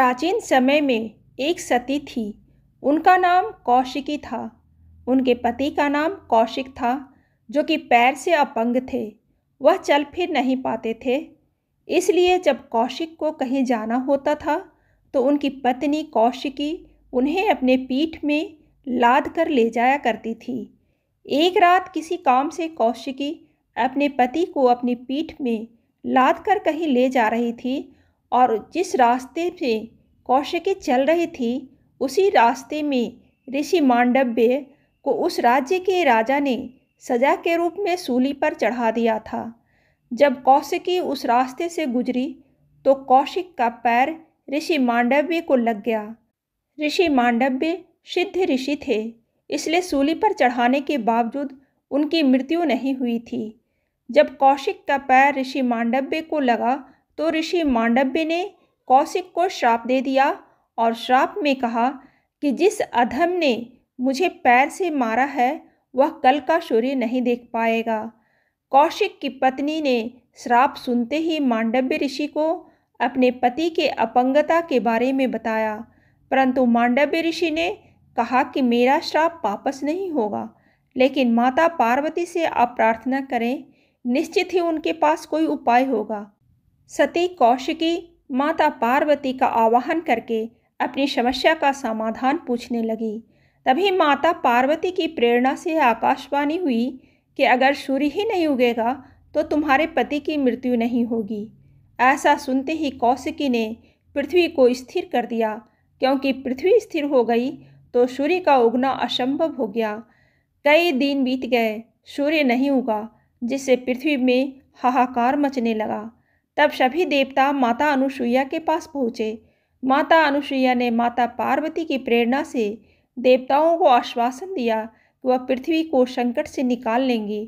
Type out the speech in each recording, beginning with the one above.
प्राचीन समय में एक सती थी उनका नाम कौशिकी था उनके पति का नाम कौशिक था जो कि पैर से अपंग थे वह चल फिर नहीं पाते थे इसलिए जब कौशिक को कहीं जाना होता था तो उनकी पत्नी कौशिकी उन्हें अपने पीठ में लाद कर ले जाया करती थी एक रात किसी काम से कौशिकी अपने पति को अपनी पीठ में लाद कर कहीं ले जा रही थी और जिस रास्ते से कौशिकी चल रही थी उसी रास्ते में ऋषि मांडव्य को उस राज्य के राजा ने सजा के रूप में सूली पर चढ़ा दिया था जब कौशिकी उस रास्ते से गुजरी तो कौशिक का पैर ऋषि मांडव्य को लग गया ऋषि मांडव्य सिद्ध ऋषि थे इसलिए सूली पर चढ़ाने के बावजूद उनकी मृत्यु नहीं हुई थी जब कौशिक का पैर ऋषि मांडव्य को लगा तो ऋषि मांडव्य ने कौशिक को श्राप दे दिया और श्राप में कहा कि जिस अधम ने मुझे पैर से मारा है वह कल का सूर्य नहीं देख पाएगा कौशिक की पत्नी ने श्राप सुनते ही मांडव्य ऋषि को अपने पति के अपंगता के बारे में बताया परंतु मांडव्य ऋषि ने कहा कि मेरा श्राप वापस नहीं होगा लेकिन माता पार्वती से आप प्रार्थना करें निश्चित ही उनके पास कोई उपाय होगा सती कौशिकी माता पार्वती का आवाहन करके अपनी समस्या का समाधान पूछने लगी तभी माता पार्वती की प्रेरणा से आकाशवाणी हुई कि अगर सूर्य ही नहीं उगेगा तो तुम्हारे पति की मृत्यु नहीं होगी ऐसा सुनते ही कौशिकी ने पृथ्वी को स्थिर कर दिया क्योंकि पृथ्वी स्थिर हो गई तो सूर्य का उगना असंभव हो गया कई दिन बीत गए सूर्य नहीं उगा जिससे पृथ्वी में हाहाकार मचने लगा तब सभी देवता माता अनुसुईया के पास पहुँचे माता अनुसुईया ने माता पार्वती की प्रेरणा से देवताओं को आश्वासन दिया कि वह पृथ्वी को संकट से निकाल लेंगी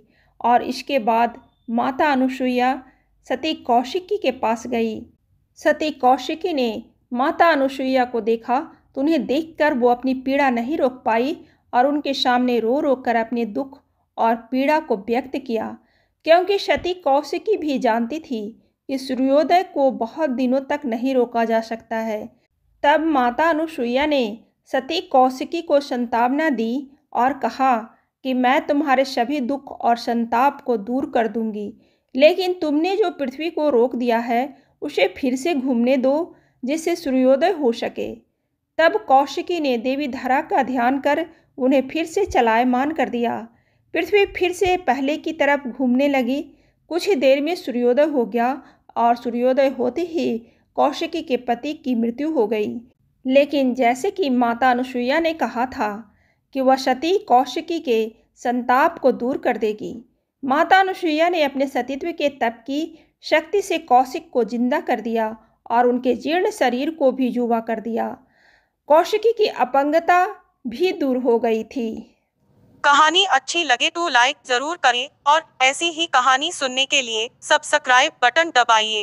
और इसके बाद माता अनुसुईया सती कौशिकी के पास गई सती कौशिकी ने माता अनुसुईया को देखा तो उन्हें देखकर वो अपनी पीड़ा नहीं रोक पाई और उनके सामने रो रो कर अपने दुख और पीड़ा को व्यक्त किया क्योंकि सती कौशिकी भी जानती थी कि सूर्योदय को बहुत दिनों तक नहीं रोका जा सकता है तब माता अनुसुईया ने सती कौशिकी को संतावना दी और कहा कि मैं तुम्हारे सभी दुख और संताप को दूर कर दूंगी लेकिन तुमने जो पृथ्वी को रोक दिया है उसे फिर से घूमने दो जिससे सूर्योदय हो सके तब कौशिकी ने देवी धरा का ध्यान कर उन्हें फिर से चलायमान कर दिया पृथ्वी फिर से पहले की तरफ घूमने लगी कुछ ही देर में सूर्योदय हो गया और सूर्योदय होते ही कौशिकी के पति की मृत्यु हो गई लेकिन जैसे कि माता अनुसुईया ने कहा था कि वह सती कौशिकी के संताप को दूर कर देगी माता अनुसुईया ने अपने सतीत्व के तप की शक्ति से कौशिक को जिंदा कर दिया और उनके जीर्ण शरीर को भी युवा कर दिया कौशिकी की अपंगता भी दूर हो गई थी कहानी अच्छी लगे तो लाइक जरूर करें और ऐसी ही कहानी सुनने के लिए सब्सक्राइब बटन दबाइए